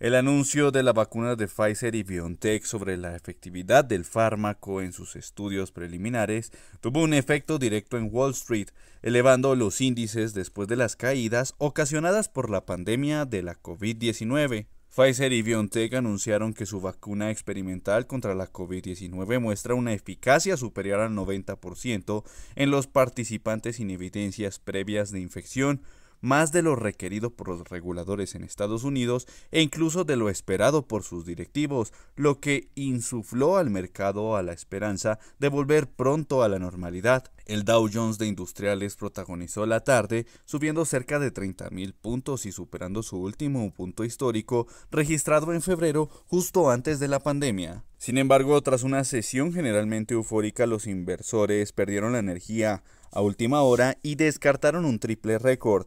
El anuncio de la vacuna de Pfizer y BioNTech sobre la efectividad del fármaco en sus estudios preliminares tuvo un efecto directo en Wall Street, elevando los índices después de las caídas ocasionadas por la pandemia de la COVID-19. Pfizer y BioNTech anunciaron que su vacuna experimental contra la COVID-19 muestra una eficacia superior al 90% en los participantes sin evidencias previas de infección, más de lo requerido por los reguladores en Estados Unidos e incluso de lo esperado por sus directivos, lo que insufló al mercado a la esperanza de volver pronto a la normalidad. El Dow Jones de Industriales protagonizó la tarde, subiendo cerca de 30.000 puntos y superando su último punto histórico registrado en febrero justo antes de la pandemia. Sin embargo, tras una sesión generalmente eufórica, los inversores perdieron la energía a última hora y descartaron un triple récord.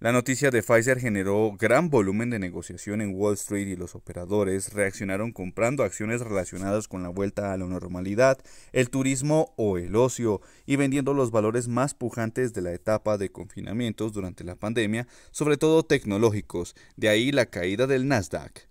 La noticia de Pfizer generó gran volumen de negociación en Wall Street y los operadores reaccionaron comprando acciones relacionadas con la vuelta a la normalidad, el turismo o el ocio, y vendiendo los valores más pujantes de la etapa de confinamientos durante la pandemia, sobre todo tecnológicos, de ahí la caída del Nasdaq.